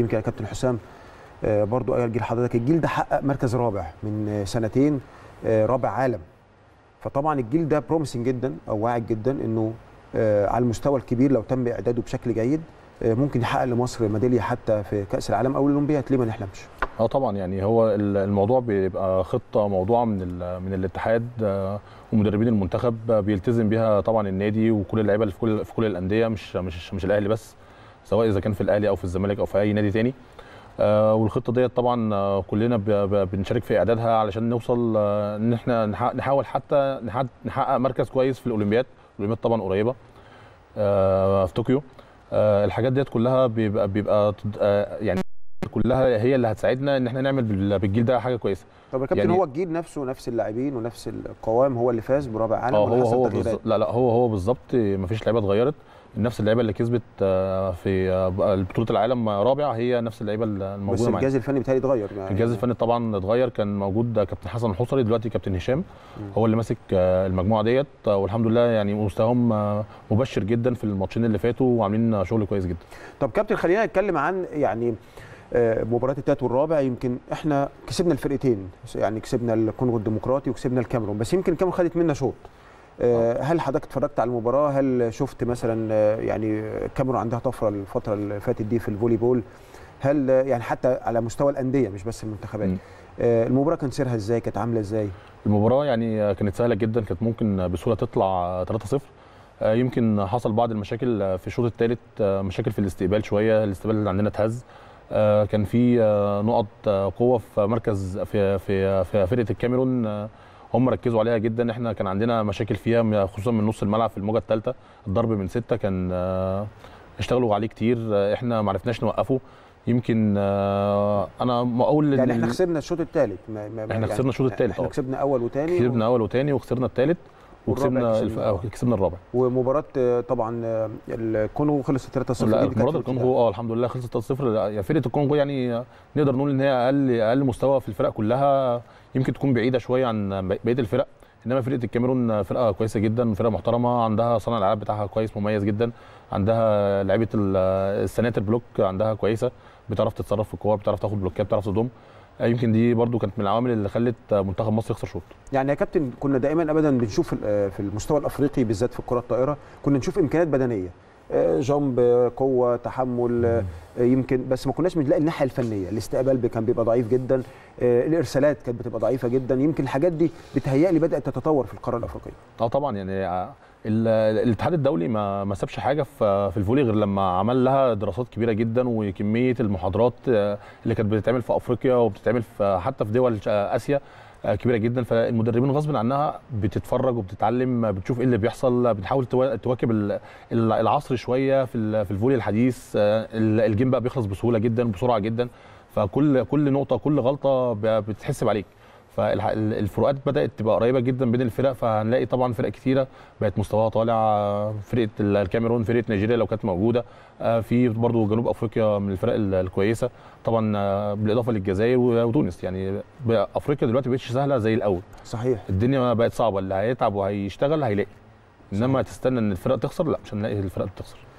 يمكن يا كابتن حسام آه، برضو ارجل حضرتك الجيل ده حقق مركز رابع من آه، سنتين آه، رابع عالم فطبعا الجيل ده بروميسنج جدا او واعد جدا انه على المستوى الكبير لو تم اعداده بشكل جيد ممكن يحقق لمصر ميداليه حتى في كاس العالم او الاولمبياد ليه ما نحلمش اه طبعا يعني هو الموضوع بيبقى خطه موضوعه من من الاتحاد ومدربين المنتخب بيلتزم بيها طبعا النادي وكل اللعيبه اللي في كل في كل الانديه مش مش مش الاهلي بس سواء اذا كان في الاهلي او في الزمالك او في اي نادي تاني آه، والخطه ديت طبعا آه، كلنا بنشارك في اعدادها علشان نوصل آه، ان احنا نحاول حتى نحقق مركز كويس في الاولمبياد الاولمبياد طبعا قريبه في طوكيو الحاجات ديت كلها بيبقى بيبقى يعني كلها هي اللي هتساعدنا ان احنا نعمل بالجيل ده حاجه كويسه طب يا كابتن يعني هو الجيل نفسه نفس اللاعبين ونفس القوام هو اللي فاز برابع عالم آه، هو هو هو بالظبط لا لا هو هو بالظبط مفيش لعيبه اتغيرت نفس اللعيبه اللي كسبت آه، في آه، بطوله العالم رابع هي نفس اللعيبه الموجوده بس الجهاز الفني بتاعي اتغير يعني الجهاز الفني طبعا اتغير كان موجود كابتن حسن الحصري دلوقتي كابتن هشام هو اللي ماسك المجموعه ديت والحمد لله يعني مستواهم مبشر جدا في الماتشين اللي فاتوا وعاملين شغل كويس جدا طب كابتن خلينا نتكلم عن يعني آه، مباراه التالت والرابع يمكن احنا كسبنا الفرقتين يعني كسبنا الكونغو الديمقراطي وكسبنا الكاميرون بس يمكن الكاميرون خدت منا شوط آه، آه. هل حضرتك اتفرجت على المباراه هل شفت مثلا يعني الكاميرون عندها طفره الفتره اللي فاتت دي في الفولي بول هل يعني حتى على مستوى الانديه مش بس المنتخبات المباراه كان سيرها ازاي كانت عامله ازاي المباراه يعني كانت سهله جدا كانت ممكن بسهوله تطلع 3-0 يمكن حصل بعض المشاكل في الشوط الثالث مشاكل في الاستقبال شويه الاستقبال اللي عندنا اتهز آه، كان في آه، نقط آه، قوه في مركز في في في فرقه الكاميرون هم ركزوا عليها جدا احنا كان عندنا مشاكل فيها خصوصا من نص الملعب في الموجه الثالثه الضرب من سته كان اشتغلوا عليه كتير احنا ما عرفناش نوقفه يمكن انا ما اقول يعني احنا خسرنا الشوط الثالث احنا يعني خسرنا الشوط الثالث احنا كسبنا اول وثاني كسبنا اول وثاني وخسرنا الثالث وكسبنا آه كسبنا الرابع ومباراه آه، طبعا آه، الكونغو خلصت 3-0 لا مباراه الكونغو اه الحمد لله خلصت 3-0 يعني فرقه الكونغو يعني آه، نقدر نقول ان هي اقل اقل مستوى في الفرق كلها يمكن تكون بعيده شويه عن بقيه الفرق انما فرقه الكاميرون فرقه كويسه جدا فرقه محترمه عندها صانع الالعاب بتاعها كويس مميز جدا عندها لعيبه السنات البلوك عندها كويسه بتعرف تتصرف في الكوره بتعرف تاخد بلوكات بتعرف تضم آه، يمكن دي برده كانت من العوامل اللي خلت آه، منتخب مصر يخسر شوط يعني يا كابتن كنا دائما ابدا بنشوف في آه، المستوى الافريقي بالذات في الكره الطائره كنا نشوف امكانيات بدنيه جامب قوه تحمل يمكن بس ما كناش بنلاقي الناحيه الفنيه الاستقبال كان بيبقى ضعيف جدا الارسالات كانت بتبقى ضعيفه جدا يمكن الحاجات دي لي بدات تتطور في القاره الافريقيه اه طبعا يعني الاتحاد الدولي ما ما سابش حاجه في الفولي غير لما عمل لها دراسات كبيره جدا وكميه المحاضرات آه، اللي كانت بتتعمل في افريقيا وبتتعمل في حتى في دول اسيا آه، كبيره جدا فالمدربين غصب عنها بتتفرج وبتتعلم بتشوف ايه اللي بيحصل بتحاول تواكب العصر شويه في في الفولي الحديث آه، الجيم بقى بيخلص بسهوله جدا وبسرعه جدا فكل كل نقطه كل غلطه بتتحسب عليك فالفروقات بدات تبقى قريبه جدا بين الفرق فهنلاقي طبعا فرق كثيره بقت مستواها طالع فرقه الكاميرون فرقه نيجيريا لو كانت موجوده آه، في برضو جنوب افريقيا من الفرق الكويسه طبعا آه، بالاضافه للجزائر وتونس يعني افريقيا دلوقتي ما بقتش سهله زي الاول صحيح الدنيا بقت صعبه اللي هيتعب وهيشتغل هيلاقي انما تستنى ان الفرق تخسر لا مش هنلاقي الفرق بتخسر